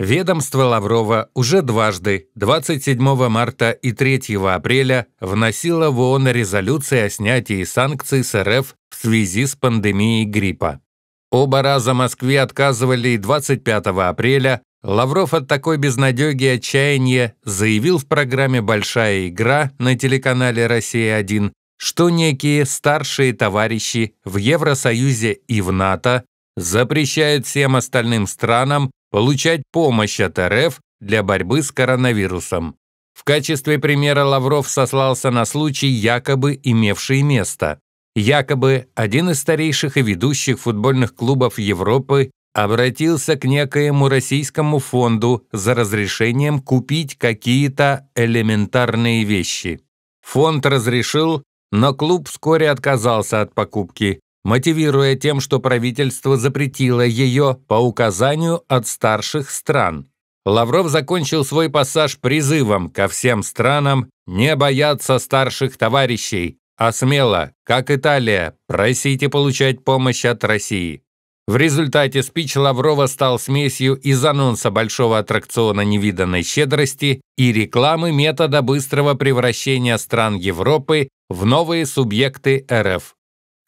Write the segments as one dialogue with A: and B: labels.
A: Ведомство Лаврова уже дважды, 27 марта и 3 апреля, вносило в ООН резолюции о снятии санкций с РФ в связи с пандемией гриппа. Оба раза Москве отказывали и 25 апреля. Лавров от такой безнадеги и отчаяния заявил в программе «Большая игра» на телеканале «Россия-1», что некие старшие товарищи в Евросоюзе и в НАТО запрещают всем остальным странам получать помощь от РФ для борьбы с коронавирусом. В качестве примера Лавров сослался на случай, якобы имевший место. Якобы один из старейших и ведущих футбольных клубов Европы обратился к некоему российскому фонду за разрешением купить какие-то элементарные вещи. Фонд разрешил, но клуб вскоре отказался от покупки мотивируя тем, что правительство запретило ее по указанию от старших стран. Лавров закончил свой пассаж призывом ко всем странам не бояться старших товарищей, а смело, как Италия, просите получать помощь от России. В результате спич Лаврова стал смесью из анонса большого аттракциона невиданной щедрости и рекламы метода быстрого превращения стран Европы в новые субъекты РФ.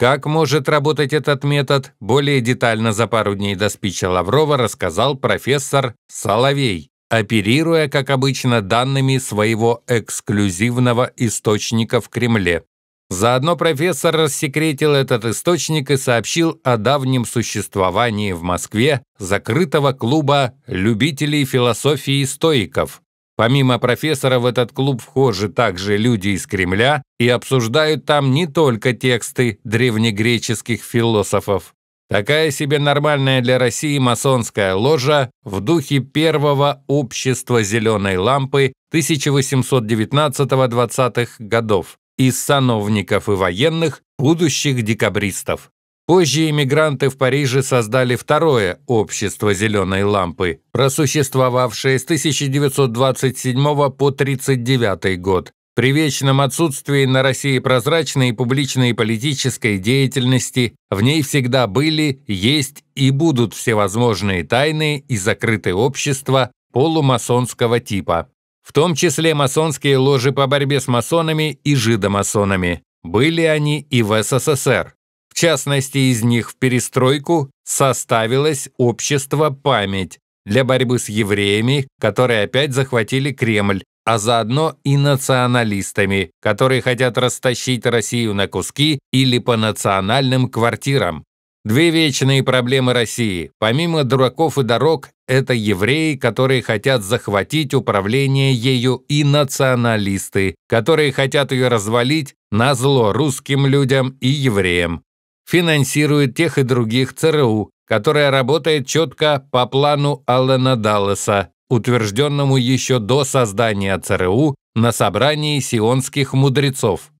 A: Как может работать этот метод, более детально за пару дней до спича Лаврова рассказал профессор Соловей, оперируя, как обычно, данными своего эксклюзивного источника в Кремле. Заодно профессор рассекретил этот источник и сообщил о давнем существовании в Москве закрытого клуба любителей философии стоиков, Помимо профессора в этот клуб вхожи также люди из Кремля и обсуждают там не только тексты древнегреческих философов. Такая себе нормальная для России масонская ложа в духе первого общества «Зеленой лампы» 1819-20-х годов из сановников и военных будущих декабристов. Позже иммигранты в Париже создали второе «Общество зеленой лампы», просуществовавшее с 1927 по 1939 год. При вечном отсутствии на России прозрачной и публичной политической деятельности в ней всегда были, есть и будут всевозможные тайные и закрытые общества полумасонского типа, в том числе масонские ложи по борьбе с масонами и жидомасонами. Были они и в СССР частности из них в перестройку, составилось общество «Память» для борьбы с евреями, которые опять захватили Кремль, а заодно и националистами, которые хотят растащить Россию на куски или по национальным квартирам. Две вечные проблемы России, помимо дураков и дорог, это евреи, которые хотят захватить управление ею, и националисты, которые хотят ее развалить на зло русским людям и евреям финансирует тех и других ЦРУ, которая работает четко по плану Аллена Далласа, утвержденному еще до создания ЦРУ на собрании сионских мудрецов.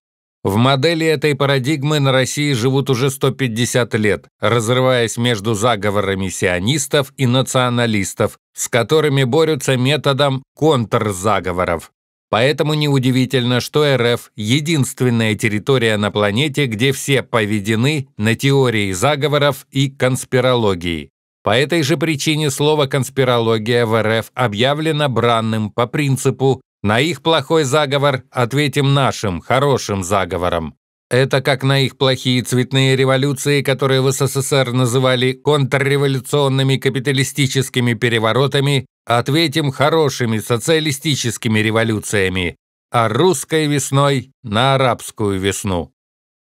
A: В модели этой парадигмы на России живут уже 150 лет, разрываясь между заговорами сионистов и националистов, с которыми борются методом контрзаговоров. Поэтому неудивительно, что РФ – единственная территория на планете, где все поведены на теории заговоров и конспирологии. По этой же причине слово «конспирология» в РФ объявлено бранным по принципу «на их плохой заговор ответим нашим, хорошим заговором». Это как на их плохие цветные революции, которые в СССР называли контрреволюционными капиталистическими переворотами, ответим хорошими социалистическими революциями, а русской весной на арабскую весну.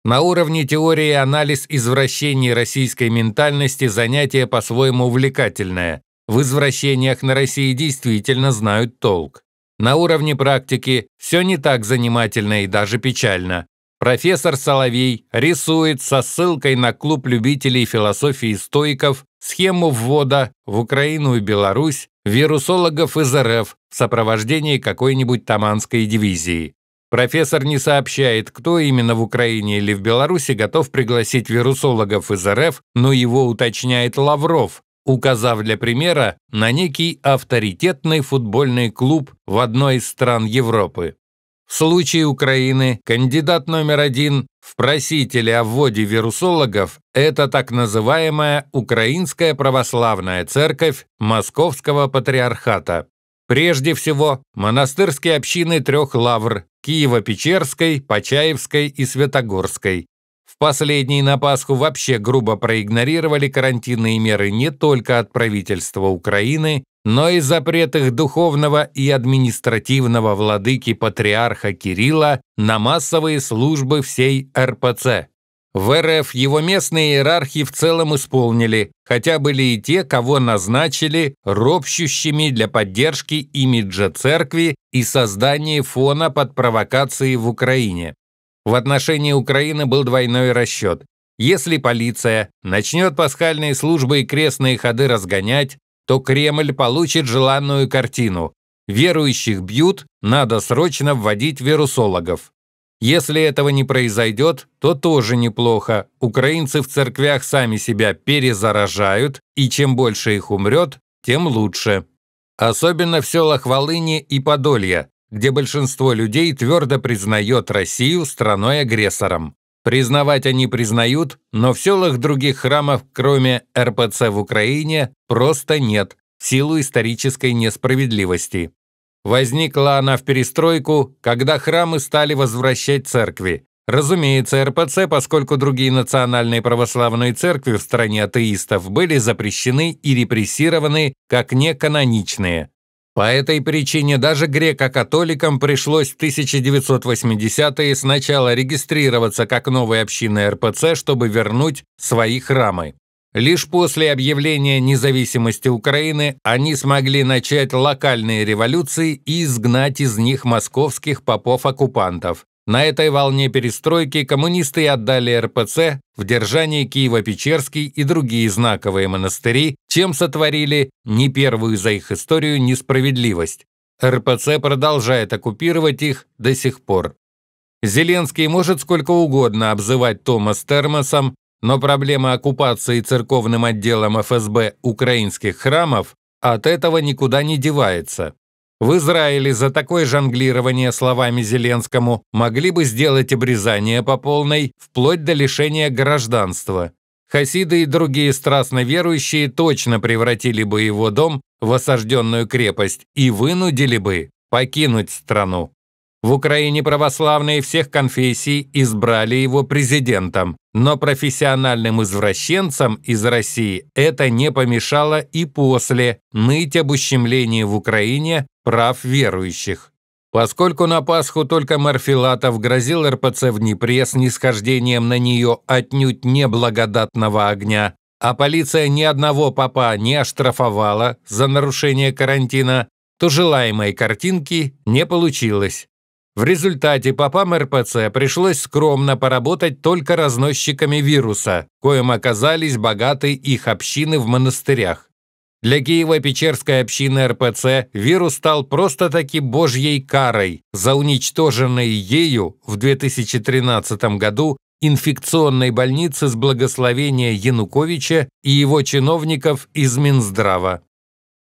A: На уровне теории анализ извращений российской ментальности занятие по-своему увлекательное. В извращениях на России действительно знают толк. На уровне практики все не так занимательно и даже печально. Профессор Соловей рисует со ссылкой на клуб любителей философии стоиков схему ввода в Украину и Беларусь вирусологов из РФ в сопровождении какой-нибудь таманской дивизии. Профессор не сообщает, кто именно в Украине или в Беларуси готов пригласить вирусологов из РФ, но его уточняет Лавров, указав для примера на некий авторитетный футбольный клуб в одной из стран Европы. В случае Украины кандидат номер один в просителе о вводе вирусологов это так называемая Украинская православная церковь Московского патриархата. Прежде всего, монастырские общины трех лавр – Киево-Печерской, Почаевской и Святогорской. В последней на Пасху вообще грубо проигнорировали карантинные меры не только от правительства Украины, но и запрет их духовного и административного владыки-патриарха Кирилла на массовые службы всей РПЦ. В РФ его местные иерархи в целом исполнили, хотя были и те, кого назначили ропщущими для поддержки имиджа церкви и создания фона под провокации в Украине. В отношении Украины был двойной расчет. Если полиция начнет пасхальные службы и крестные ходы разгонять, то Кремль получит желанную картину. Верующих бьют, надо срочно вводить вирусологов. Если этого не произойдет, то тоже неплохо. Украинцы в церквях сами себя перезаражают, и чем больше их умрет, тем лучше. Особенно в селах Волыни и Подолье, где большинство людей твердо признает Россию страной-агрессором. Признавать они признают, но в селах других храмов, кроме РПЦ в Украине, просто нет, в силу исторической несправедливости. Возникла она в перестройку, когда храмы стали возвращать церкви. Разумеется, РПЦ, поскольку другие национальные православные церкви в стране атеистов были запрещены и репрессированы как неканоничные – по этой причине даже греко-католикам пришлось в 1980-е сначала регистрироваться как новые общины РПЦ, чтобы вернуть свои храмы. Лишь после объявления независимости Украины они смогли начать локальные революции и изгнать из них московских попов-оккупантов. На этой волне перестройки коммунисты отдали РПЦ в держании Киево-Печерский и другие знаковые монастыри, чем сотворили не первую за их историю несправедливость. РПЦ продолжает оккупировать их до сих пор. Зеленский может сколько угодно обзывать Томас Термосом, но проблема оккупации церковным отделом ФСБ украинских храмов от этого никуда не девается. В Израиле за такое жонглирование словами Зеленскому могли бы сделать обрезание по полной, вплоть до лишения гражданства. Хасиды и другие страстно верующие точно превратили бы его дом в осажденную крепость и вынудили бы покинуть страну. В Украине православные всех конфессий избрали его президентом, но профессиональным извращенцам из России это не помешало и после ныть об ущемлении в Украине прав верующих. Поскольку на Пасху только Марфилатов грозил РПЦ в Днепре с нисхождением на нее отнюдь неблагодатного огня, а полиция ни одного папа не оштрафовала за нарушение карантина, то желаемой картинки не получилось. В результате попам РПЦ пришлось скромно поработать только разносчиками вируса, коим оказались богаты их общины в монастырях. Для Киево-Печерской общины РПЦ вирус стал просто-таки божьей карой за уничтоженной ею в 2013 году инфекционной больницы с благословения Януковича и его чиновников из Минздрава.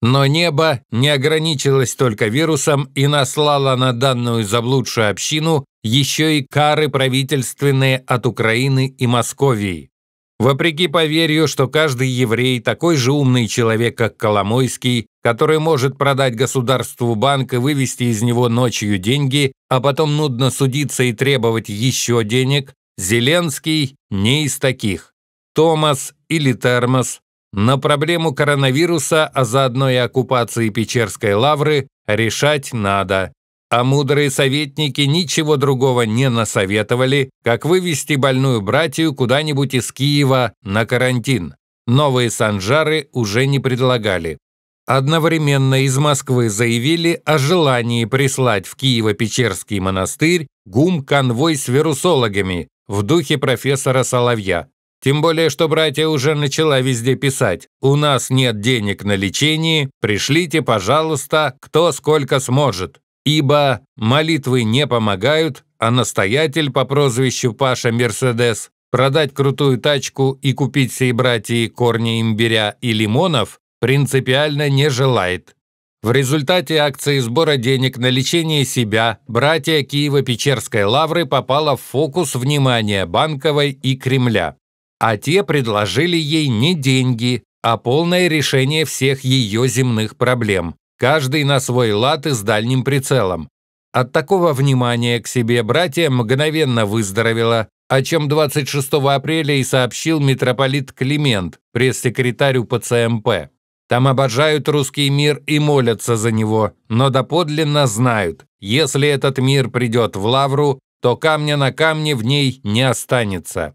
A: Но небо не ограничилось только вирусом и наслало на данную заблудшую общину еще и кары правительственные от Украины и Московии. Вопреки поверью, что каждый еврей такой же умный человек, как Коломойский, который может продать государству банк и вывести из него ночью деньги, а потом нудно судиться и требовать еще денег, Зеленский не из таких. Томас или Термос на проблему коронавируса, а заодно и оккупации Печерской лавры, решать надо. А мудрые советники ничего другого не насоветовали, как вывести больную братью куда-нибудь из Киева на карантин. Новые санжары уже не предлагали. Одновременно из Москвы заявили о желании прислать в Киево-Печерский монастырь гум-конвой с вирусологами в духе профессора Соловья. Тем более, что братья уже начала везде писать «У нас нет денег на лечение, пришлите, пожалуйста, кто сколько сможет». Ибо молитвы не помогают, а настоятель по прозвищу Паша Мерседес продать крутую тачку и купить сей братьи корни имбиря и лимонов принципиально не желает. В результате акции сбора денег на лечение себя братья Киево-Печерской лавры попала в фокус внимания Банковой и Кремля. А те предложили ей не деньги, а полное решение всех ее земных проблем каждый на свой лад и с дальним прицелом. От такого внимания к себе братья мгновенно выздоровело, о чем 26 апреля и сообщил митрополит Климент, пресс-секретарю ПЦМП. Там обожают русский мир и молятся за него, но доподлинно знают, если этот мир придет в Лавру, то камня на камне в ней не останется.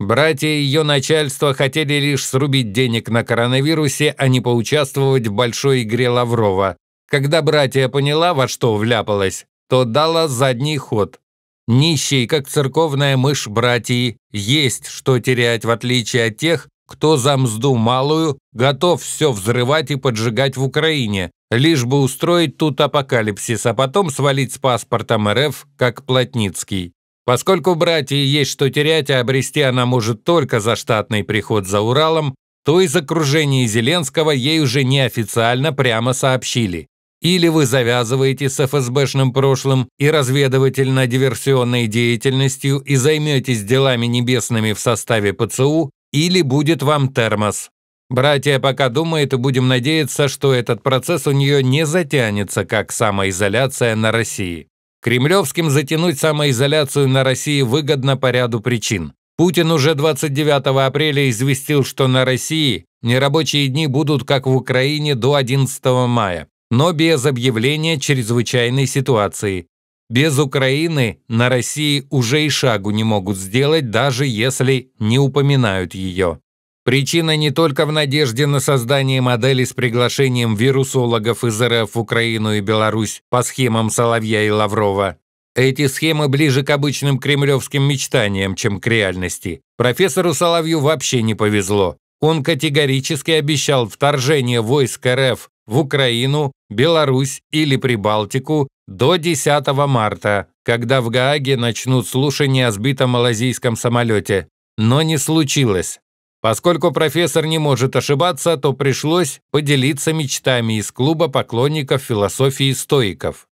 A: Братья ее начальство хотели лишь срубить денег на коронавирусе, а не поучаствовать в большой игре Лаврова. Когда братья поняла, во что вляпалась, то дала задний ход. Нищий, как церковная мышь братьи, есть что терять в отличие от тех, кто за мзду малую готов все взрывать и поджигать в Украине, лишь бы устроить тут апокалипсис, а потом свалить с паспортом РФ, как Плотницкий. Поскольку братья есть что терять, а обрести она может только за штатный приход за Уралом, то из окружения Зеленского ей уже неофициально прямо сообщили. Или вы завязываете с ФСБшным прошлым и разведывательно-диверсионной деятельностью и займетесь делами небесными в составе ПЦУ, или будет вам термос. Братья пока думают и будем надеяться, что этот процесс у нее не затянется, как самоизоляция на России. Кремлевским затянуть самоизоляцию на России выгодно по ряду причин. Путин уже 29 апреля известил, что на России нерабочие дни будут, как в Украине, до 11 мая, но без объявления чрезвычайной ситуации. Без Украины на России уже и шагу не могут сделать, даже если не упоминают ее. Причина не только в надежде на создание модели с приглашением вирусологов из РФ в Украину и Беларусь по схемам Соловья и Лаврова. Эти схемы ближе к обычным кремлевским мечтаниям, чем к реальности. Профессору Соловью вообще не повезло. Он категорически обещал вторжение войск РФ в Украину, Беларусь или Прибалтику до 10 марта, когда в Гааге начнут слушания о сбитом малазийском самолете. Но не случилось. Поскольку профессор не может ошибаться, то пришлось поделиться мечтами из клуба поклонников философии стоиков.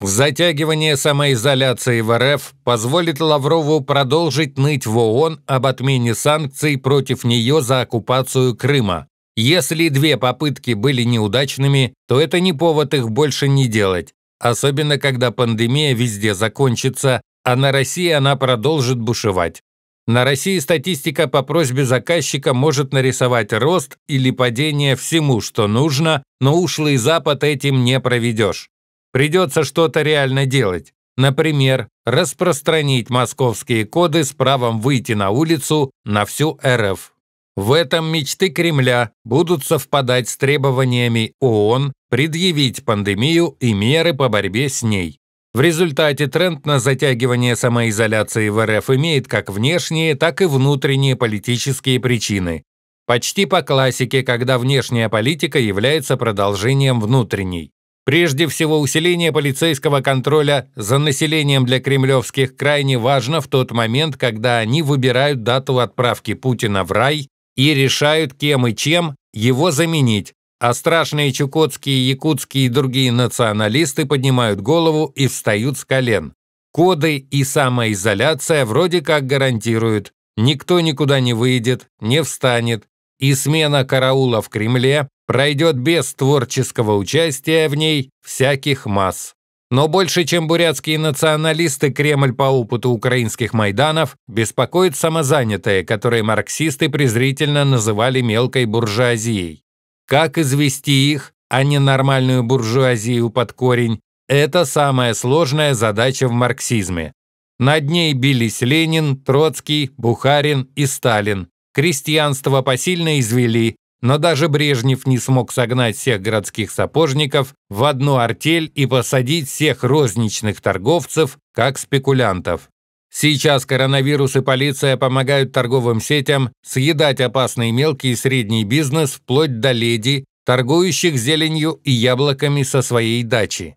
A: Затягивание самоизоляции в РФ позволит Лаврову продолжить ныть в ООН об отмене санкций против нее за оккупацию Крыма. Если две попытки были неудачными, то это не повод их больше не делать, особенно когда пандемия везде закончится, а на России она продолжит бушевать. На России статистика по просьбе заказчика может нарисовать рост или падение всему, что нужно, но ушлый Запад этим не проведешь. Придется что-то реально делать. Например, распространить московские коды с правом выйти на улицу на всю РФ. В этом мечты Кремля будут совпадать с требованиями ООН предъявить пандемию и меры по борьбе с ней. В результате тренд на затягивание самоизоляции в РФ имеет как внешние, так и внутренние политические причины. Почти по классике, когда внешняя политика является продолжением внутренней. Прежде всего, усиление полицейского контроля за населением для кремлевских крайне важно в тот момент, когда они выбирают дату отправки Путина в рай и решают, кем и чем его заменить, а страшные чукотские, якутские и другие националисты поднимают голову и встают с колен. Коды и самоизоляция вроде как гарантируют. Никто никуда не выйдет, не встанет, и смена караула в Кремле пройдет без творческого участия в ней всяких масс. Но больше, чем бурятские националисты, Кремль по опыту украинских майданов беспокоит самозанятые, которые марксисты презрительно называли мелкой буржуазией. Как извести их, а не нормальную буржуазию под корень, это самая сложная задача в марксизме. Над ней бились Ленин, Троцкий, Бухарин и Сталин. Крестьянство посильно извели, но даже Брежнев не смог согнать всех городских сапожников в одну артель и посадить всех розничных торговцев как спекулянтов. Сейчас коронавирус и полиция помогают торговым сетям съедать опасный мелкий и средний бизнес вплоть до леди, торгующих зеленью и яблоками со своей дачи.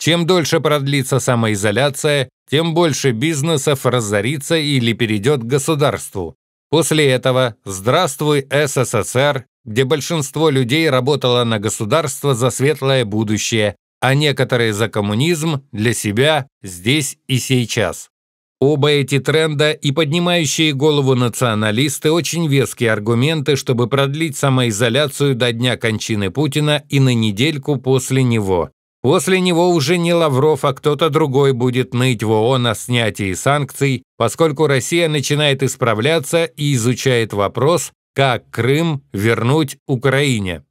A: Чем дольше продлится самоизоляция, тем больше бизнесов разорится или перейдет к государству. После этого «Здравствуй, СССР», где большинство людей работало на государство за светлое будущее, а некоторые за коммунизм для себя здесь и сейчас. Оба эти тренда и поднимающие голову националисты очень веские аргументы, чтобы продлить самоизоляцию до дня кончины Путина и на недельку после него. После него уже не Лавров, а кто-то другой будет ныть в ООН о снятии санкций, поскольку Россия начинает исправляться и изучает вопрос, как Крым вернуть Украине.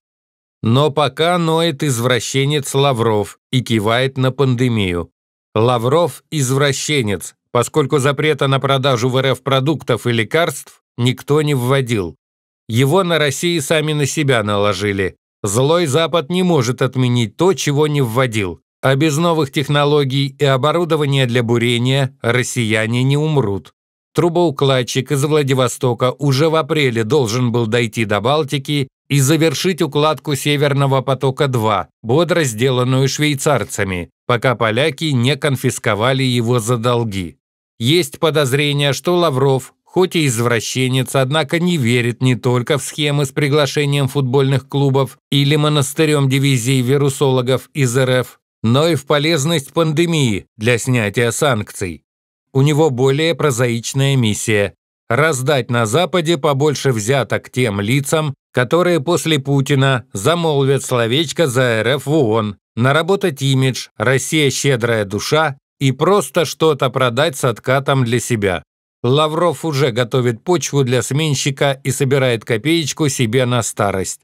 A: Но пока ноет извращенец Лавров и кивает на пандемию. Лавров – извращенец, поскольку запрета на продажу в РФ продуктов и лекарств никто не вводил. Его на России сами на себя наложили. Злой Запад не может отменить то, чего не вводил. А без новых технологий и оборудования для бурения россияне не умрут. Трубоукладчик из Владивостока уже в апреле должен был дойти до Балтики и завершить укладку Северного потока-2, бодро сделанную швейцарцами, пока поляки не конфисковали его за долги. Есть подозрение, что Лавров, хоть и извращенец, однако не верит не только в схемы с приглашением футбольных клубов или монастырем дивизий вирусологов из РФ, но и в полезность пандемии для снятия санкций. У него более прозаичная миссия – раздать на Западе побольше взяток тем лицам, которые после Путина замолвят словечко за РФ в ООН, наработать имидж «Россия – щедрая душа» и просто что-то продать с откатом для себя. Лавров уже готовит почву для сменщика и собирает копеечку себе на старость.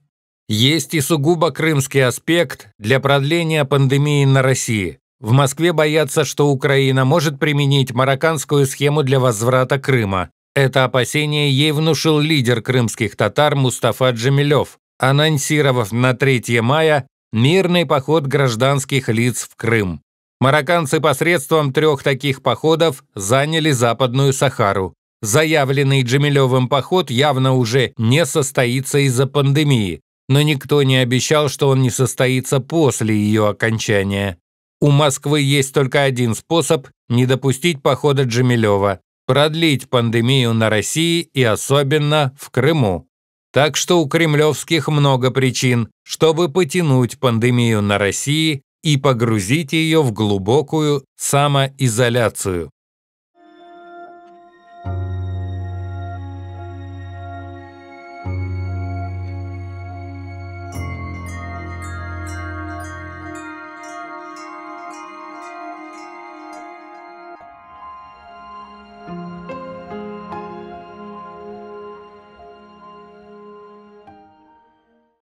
A: Есть и сугубо крымский аспект для продления пандемии на России. В Москве боятся, что Украина может применить марокканскую схему для возврата Крыма. Это опасение ей внушил лидер крымских татар Мустафа Джемилев, анонсировав на 3 мая мирный поход гражданских лиц в Крым. Марокканцы посредством трех таких походов заняли Западную Сахару. Заявленный Джемилевым поход явно уже не состоится из-за пандемии, но никто не обещал, что он не состоится после ее окончания. У Москвы есть только один способ не допустить похода Джемилева – продлить пандемию на России и особенно в Крыму. Так что у кремлевских много причин, чтобы потянуть пандемию на России и погрузите ее в глубокую самоизоляцию.